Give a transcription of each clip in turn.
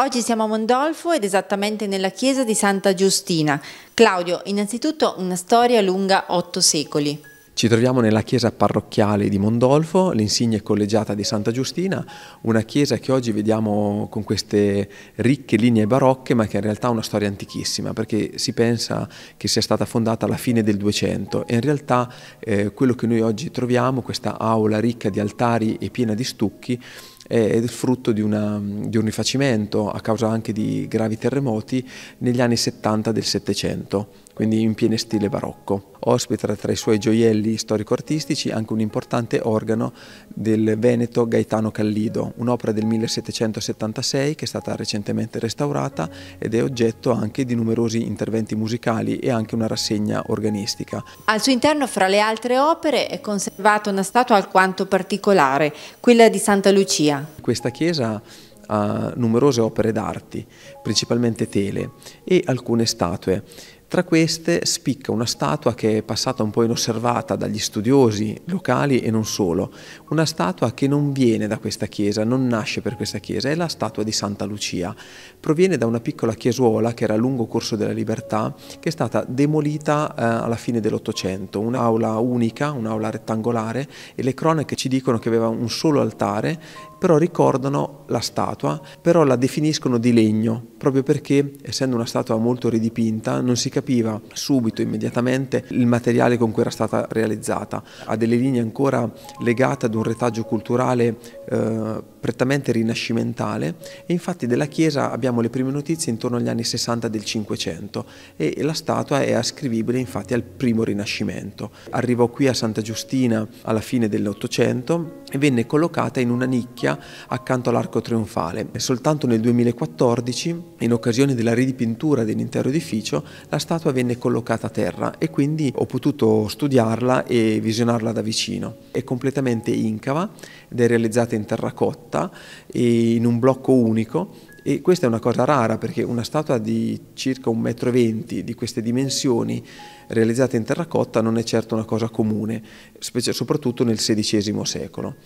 Oggi siamo a Mondolfo ed esattamente nella chiesa di Santa Giustina. Claudio, innanzitutto una storia lunga otto secoli. Ci troviamo nella chiesa parrocchiale di Mondolfo, l'insigne collegiata di Santa Giustina, una chiesa che oggi vediamo con queste ricche linee barocche, ma che in realtà ha una storia antichissima, perché si pensa che sia stata fondata alla fine del 200 e in realtà eh, quello che noi oggi troviamo, questa aula ricca di altari e piena di stucchi, è il frutto di, una, di un rifacimento a causa anche di gravi terremoti negli anni 70 del Settecento quindi in pieno stile barocco. Ospita tra i suoi gioielli storico-artistici anche un importante organo del Veneto Gaetano Callido, un'opera del 1776 che è stata recentemente restaurata ed è oggetto anche di numerosi interventi musicali e anche una rassegna organistica. Al suo interno, fra le altre opere, è conservata una statua alquanto particolare, quella di Santa Lucia. Questa chiesa ha numerose opere d'arte, principalmente tele e alcune statue. Tra queste spicca una statua che è passata un po' inosservata dagli studiosi locali e non solo, una statua che non viene da questa chiesa, non nasce per questa chiesa, è la statua di Santa Lucia. Proviene da una piccola chiesuola che era a lungo corso della libertà, che è stata demolita eh, alla fine dell'Ottocento, un'aula unica, un'aula rettangolare e le cronache ci dicono che aveva un solo altare però ricordano la statua, però la definiscono di legno, proprio perché essendo una statua molto ridipinta non si capiva subito, immediatamente, il materiale con cui era stata realizzata. Ha delle linee ancora legate ad un retaggio culturale eh, prettamente rinascimentale e infatti della chiesa abbiamo le prime notizie intorno agli anni 60 del 500 e la statua è ascrivibile infatti al primo rinascimento. Arrivò qui a Santa Giustina alla fine dell'Ottocento e venne collocata in una nicchia Vittoria accanto all'Arco Trionfale. soltanto nel 2014, in occasione della ridipintura dell'intero edificio, la statua venne collocata a terra e quindi ho potuto studiarla e visionarla da vicino. È completamente incava ed è realizzata in terracotta e in un blocco unico e questa è una cosa rara perché una statua di circa 1,20 m di queste dimensioni realizzata in terracotta non è certo una cosa comune soprattutto nel XVI secolo.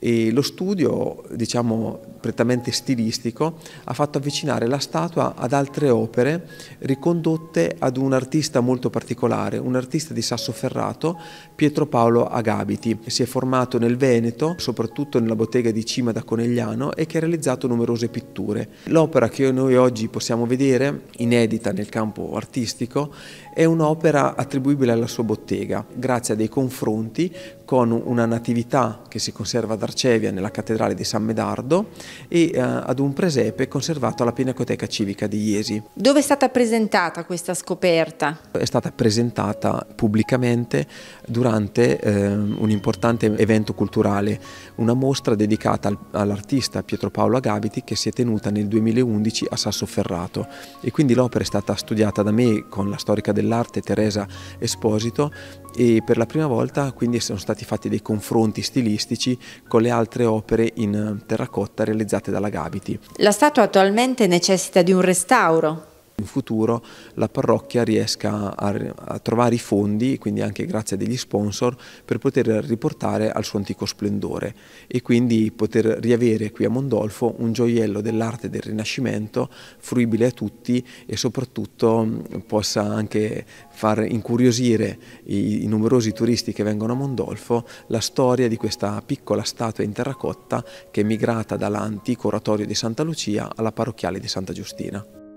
E lo studio, diciamo, prettamente stilistico, ha fatto avvicinare la statua ad altre opere ricondotte ad un artista molto particolare, un artista di Sassoferrato, Pietro Paolo Agabiti. Si è formato nel Veneto, soprattutto nella bottega di Cima da Conegliano, e che ha realizzato numerose pitture. L'opera che noi oggi possiamo vedere, inedita nel campo artistico, è un'opera attribuibile alla sua bottega, grazie a dei confronti avanti con una natività che si conserva ad Arcevia nella cattedrale di San Medardo e eh, ad un presepe conservato alla Pinacoteca Civica di Iesi. Dove è stata presentata questa scoperta? È stata presentata pubblicamente durante eh, un importante evento culturale, una mostra dedicata al, all'artista Pietro Paolo Agaviti che si è tenuta nel 2011 a Sassoferrato e quindi l'opera è stata studiata da me con la storica dell'arte Teresa Esposito e per la prima volta quindi sono stati stati fatti dei confronti stilistici con le altre opere in terracotta realizzate dalla Gabiti. La statua attualmente necessita di un restauro, in futuro la parrocchia riesca a, a trovare i fondi, quindi anche grazie a degli sponsor, per poter riportare al suo antico splendore e quindi poter riavere qui a Mondolfo un gioiello dell'arte del Rinascimento fruibile a tutti e soprattutto possa anche far incuriosire i, i numerosi turisti che vengono a Mondolfo la storia di questa piccola statua in terracotta che è migrata dall'antico oratorio di Santa Lucia alla parrocchiale di Santa Giustina.